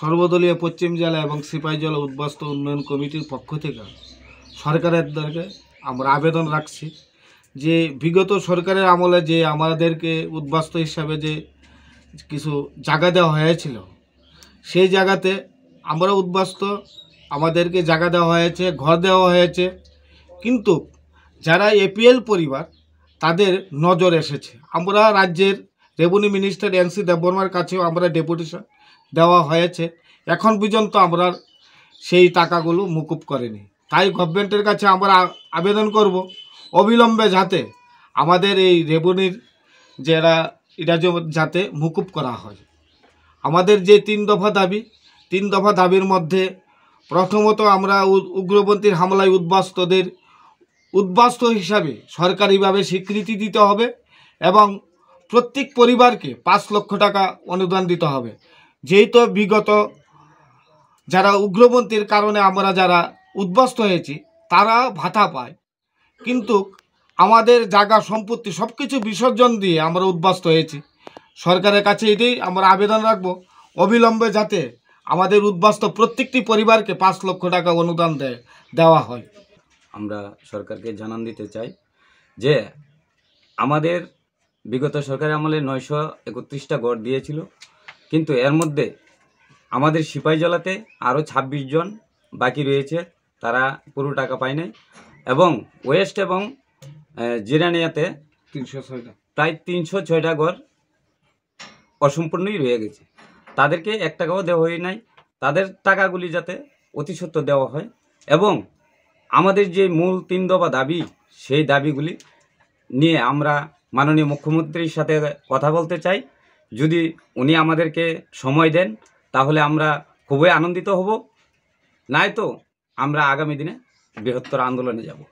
সর্বদলীয় পশ্চিম জেলা এবং জেলা উদ্বাস্ত উন্নয়ন কমিটির পক্ষ থেকে সরকারের দরকে আমরা আবেদন রাখছি যে বিগত সরকারের আমলে যে আমাদেরকে উদ্বাস্ত হিসাবে যে কিছু জায়গা দেওয়া হয়েছিল সেই জায়গাতে আমরা উদ্বাস্ত আমাদেরকে জায়গা দেওয়া হয়েছে ঘর দেওয়া হয়েছে কিন্তু যারা এপিএল পরিবার তাদের নজর এসেছে আমরা রাজ্যের রেভিনিউ মিনিস্টার এনসি দেববর্মার কাছেও আমরা ডেপুটেশন দেওয়া হয়েছে এখন পর্যন্ত আমরা সেই টাকাগুলো মুকুব করেনি তাই গভর্নমেন্টের কাছে আমরা আবেদন করব অবিলম্বে যাতে আমাদের এই রেভিনির যারা এটা যাতে মুকুব করা হয় আমাদের যে তিন দফা দাবি তিন দফা দাবির মধ্যে প্রথমত আমরা উগ্রপন্থীর হামলায় উদ্বাস্তদের উদ্বাস্ত হিসাবে সরকারিভাবে স্বীকৃতি দিতে হবে এবং প্রত্যেক পরিবারকে পাঁচ লক্ষ টাকা অনুদান দিতে হবে যেহেতু বিগত যারা উগ্রপন্থীর কারণে আমরা যারা উদ্বস্ত হয়েছি তারা ভাতা পায় কিন্তু আমাদের জায়গা সম্পত্তি সব কিছু বিসর্জন দিয়ে আমরা উদ্বাস্ত হয়েছি সরকারের কাছে এটাই আমরা আবেদন রাখব অবিলম্বে যাতে আমাদের উদ্বাস্ত প্রত্যেকটি পরিবারকে পাঁচ লক্ষ টাকা অনুদান দেয় দেওয়া হয় আমরা সরকারকে জানান দিতে চাই যে আমাদের বিগত সরকারের আমলে নয়শো একত্রিশটা গড় দিয়েছিল কিন্তু এর মধ্যে আমাদের জলাতে আরও ২৬ জন বাকি রয়েছে তারা পুরো টাকা পায় নাই এবং ওয়েস্ট এবং জিরানিয়াতে তিনশো ছয়টা প্রায় তিনশো ছয়টা গড় অসম্পূর্ণই রয়ে গেছে তাদেরকে এক টাকাও দেওয়া হয় নাই তাদের টাকাগুলি যাতে অতি সত্ত্ব দেওয়া হয় এবং আমাদের যে মূল তিন দবা দাবি সেই দাবিগুলি নিয়ে আমরা মাননীয় মুখ্যমন্ত্রীর সাথে কথা বলতে চাই যদি উনি আমাদেরকে সময় দেন তাহলে আমরা খুবই আনন্দিত হব নাই তো আমরা আগামী দিনে বৃহত্তর আন্দোলনে যাব